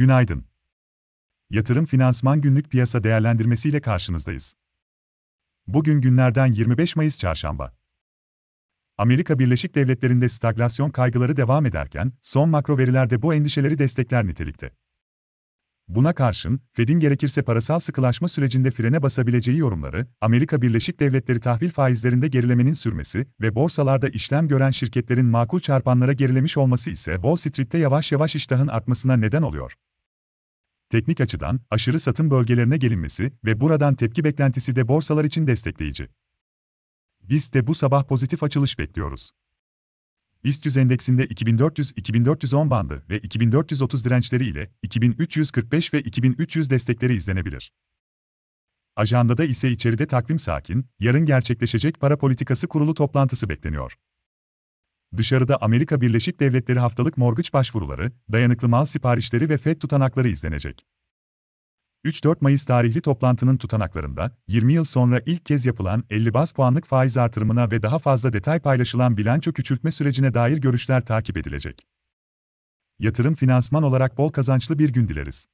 Günaydın. Yatırım Finansman Günlük Piyasa Değerlendirmesi ile karşınızdayız. Bugün günlerden 25 Mayıs Çarşamba. Amerika Birleşik Devletleri'nde staglasyon kaygıları devam ederken, son makro verilerde bu endişeleri destekler nitelikte. Buna karşın, Fed'in gerekirse parasal sıkılaşma sürecinde frene basabileceği yorumları, Amerika Birleşik Devletleri tahvil faizlerinde gerilemenin sürmesi ve borsalarda işlem gören şirketlerin makul çarpanlara gerilemiş olması ise Wall Street'te yavaş yavaş iştahın artmasına neden oluyor. Teknik açıdan aşırı satım bölgelerine gelinmesi ve buradan tepki beklentisi de borsalar için destekleyici. Biz de bu sabah pozitif açılış bekliyoruz. BIST 100 endeksinde 2400-2410 bandı ve 2430 dirençleri ile 2345 ve 2300 destekleri izlenebilir. Ajandada ise içeride takvim sakin, yarın gerçekleşecek para politikası kurulu toplantısı bekleniyor. Dışarıda Amerika Birleşik Devletleri haftalık morgıç başvuruları, dayanıklı mal siparişleri ve FED tutanakları izlenecek. 3-4 Mayıs tarihli toplantının tutanaklarında, 20 yıl sonra ilk kez yapılan 50 baz puanlık faiz artırımına ve daha fazla detay paylaşılan bilanço küçültme sürecine dair görüşler takip edilecek. Yatırım finansman olarak bol kazançlı bir gün dileriz.